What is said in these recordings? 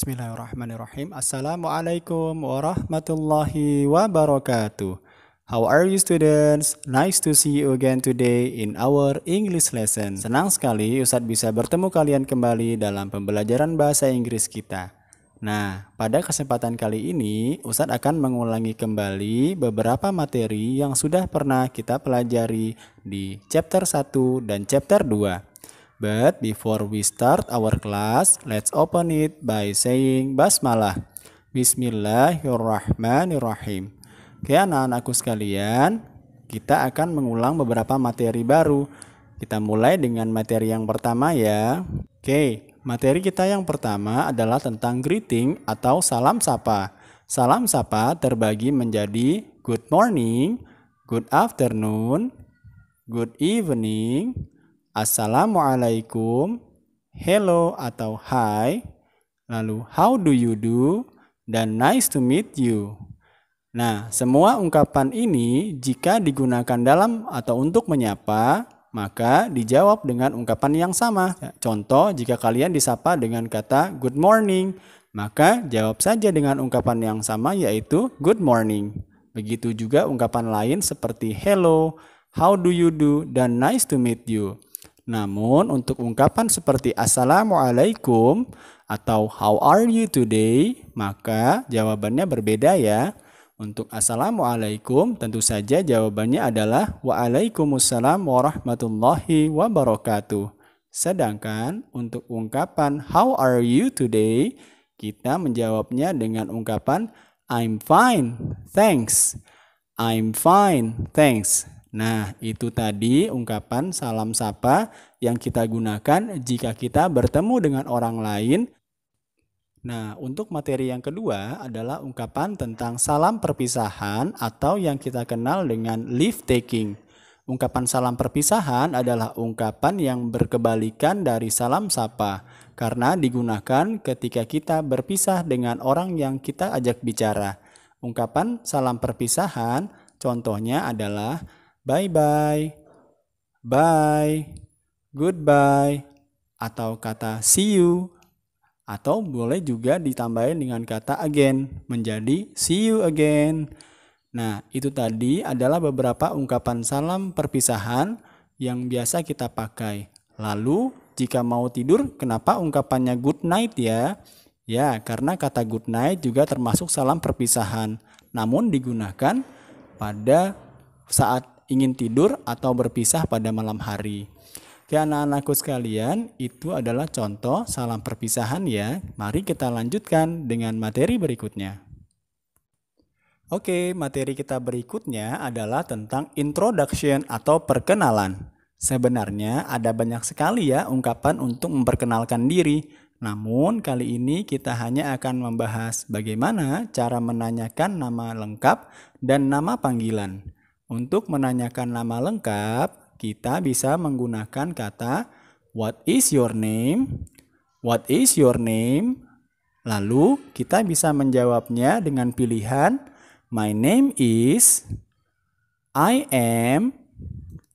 Bismillahirrahmanirrahim. Assalamualaikum warahmatullahi wabarakatuh. How are you students? Nice to see you again today in our English lesson. Senang sekali Ustadz bisa bertemu kalian kembali dalam pembelajaran bahasa Inggris kita. Nah, pada kesempatan kali ini Ustadz akan mengulangi kembali beberapa materi yang sudah pernah kita pelajari di chapter 1 dan chapter 2. But before we start our class, let's open it by saying basmalah. Bismillahirrahmanirrahim. Oke anak-anakku sekalian, kita akan mengulang beberapa materi baru. Kita mulai dengan materi yang pertama ya. Oke, materi kita yang pertama adalah tentang greeting atau salam sapa. Salam sapa terbagi menjadi good morning, good afternoon, good evening, Assalamualaikum, hello atau hi, lalu how do you do, dan nice to meet you. Nah, semua ungkapan ini jika digunakan dalam atau untuk menyapa, maka dijawab dengan ungkapan yang sama. Contoh, jika kalian disapa dengan kata good morning, maka jawab saja dengan ungkapan yang sama yaitu good morning. Begitu juga ungkapan lain seperti hello, how do you do, dan nice to meet you. Namun untuk ungkapan seperti Assalamualaikum atau How are you today, maka jawabannya berbeda ya. Untuk Assalamualaikum tentu saja jawabannya adalah Waalaikumsalam warahmatullahi wabarakatuh. Sedangkan untuk ungkapan How are you today, kita menjawabnya dengan ungkapan I'm fine, thanks. I'm fine, thanks. Nah, itu tadi ungkapan salam sapa yang kita gunakan jika kita bertemu dengan orang lain. Nah, untuk materi yang kedua adalah ungkapan tentang salam perpisahan atau yang kita kenal dengan leave taking. Ungkapan salam perpisahan adalah ungkapan yang berkebalikan dari salam sapa karena digunakan ketika kita berpisah dengan orang yang kita ajak bicara. Ungkapan salam perpisahan contohnya adalah bye bye, bye, goodbye, atau kata see you, atau boleh juga ditambahin dengan kata again menjadi see you again. Nah, itu tadi adalah beberapa ungkapan salam perpisahan yang biasa kita pakai. Lalu, jika mau tidur, kenapa ungkapannya good night ya? Ya, karena kata good night juga termasuk salam perpisahan, namun digunakan pada saat ingin tidur atau berpisah pada malam hari. Oke anak-anakku sekalian, itu adalah contoh salam perpisahan ya. Mari kita lanjutkan dengan materi berikutnya. Oke, materi kita berikutnya adalah tentang introduction atau perkenalan. Sebenarnya ada banyak sekali ya ungkapan untuk memperkenalkan diri. Namun kali ini kita hanya akan membahas bagaimana cara menanyakan nama lengkap dan nama panggilan. Untuk menanyakan nama lengkap, kita bisa menggunakan kata What is your name? What is your name? Lalu kita bisa menjawabnya dengan pilihan My name is, I am,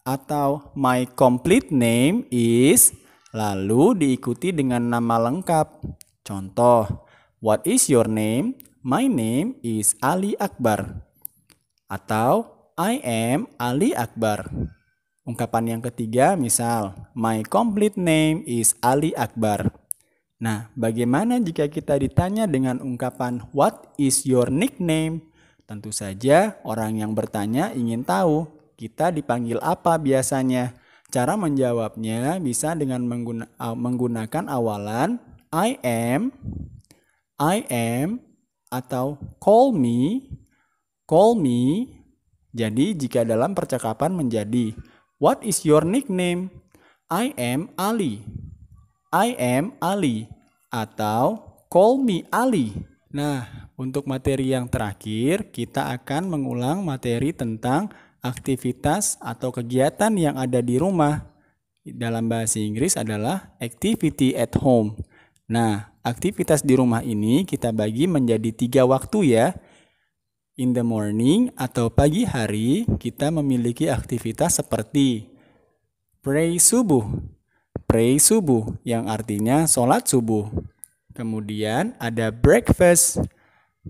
atau My complete name is, lalu diikuti dengan nama lengkap. Contoh, What is your name? My name is Ali Akbar. Atau I am Ali Akbar. Ungkapan yang ketiga misal, my complete name is Ali Akbar. Nah, bagaimana jika kita ditanya dengan ungkapan what is your nickname? Tentu saja orang yang bertanya ingin tahu kita dipanggil apa biasanya. Cara menjawabnya bisa dengan uh, menggunakan awalan I am, I am, atau call me, call me, jadi jika dalam percakapan menjadi What is your nickname? I am Ali. I am Ali atau Call me Ali. Nah, untuk materi yang terakhir kita akan mengulang materi tentang aktivitas atau kegiatan yang ada di rumah. Dalam bahasa Inggris adalah activity at home. Nah, aktivitas di rumah ini kita bagi menjadi tiga waktu ya In the morning atau pagi hari, kita memiliki aktivitas seperti pray subuh, pray subuh yang artinya sholat subuh. Kemudian ada breakfast,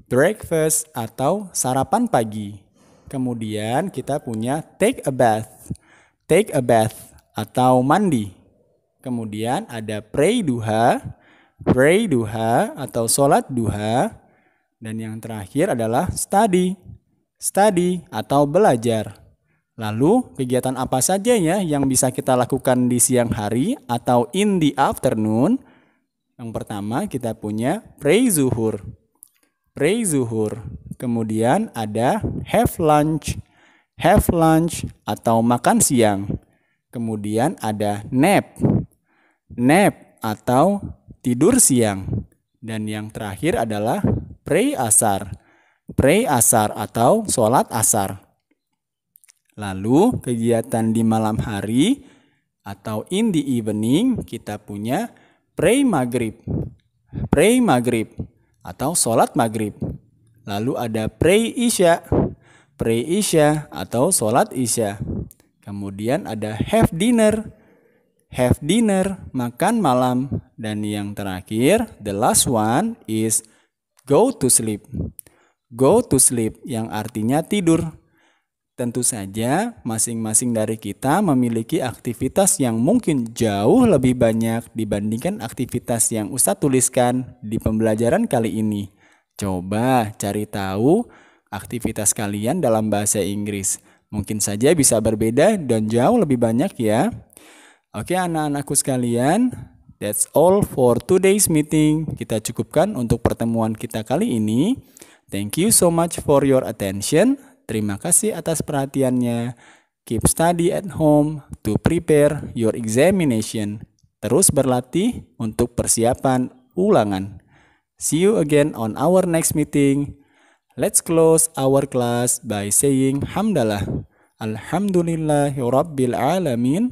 breakfast atau sarapan pagi. Kemudian kita punya take a bath, take a bath atau mandi. Kemudian ada pray duha, pray duha atau sholat duha. Dan yang terakhir adalah study. Study atau belajar. Lalu, kegiatan apa saja ya yang bisa kita lakukan di siang hari atau in the afternoon? Yang pertama, kita punya pray zuhur Pray zuhur Kemudian ada have lunch. Have lunch atau makan siang. Kemudian ada nap. Nap atau tidur siang. Dan yang terakhir adalah pray asar, pray asar atau sholat asar. Lalu kegiatan di malam hari atau in the evening kita punya pray maghrib, pray maghrib atau sholat maghrib. Lalu ada pray isya, pray isya atau sholat isya. Kemudian ada have dinner, have dinner, makan malam. Dan yang terakhir, the last one is Go to sleep. Go to sleep yang artinya tidur. Tentu saja, masing-masing dari kita memiliki aktivitas yang mungkin jauh lebih banyak dibandingkan aktivitas yang Ustadz tuliskan di pembelajaran kali ini. Coba cari tahu aktivitas kalian dalam bahasa Inggris. Mungkin saja bisa berbeda dan jauh lebih banyak ya. Oke anak-anakku sekalian, That's all for today's meeting. Kita cukupkan untuk pertemuan kita kali ini. Thank you so much for your attention. Terima kasih atas perhatiannya. Keep study at home to prepare your examination. Terus berlatih untuk persiapan ulangan. See you again on our next meeting. Let's close our class by saying hamdalah. Alhamdulillahi alamin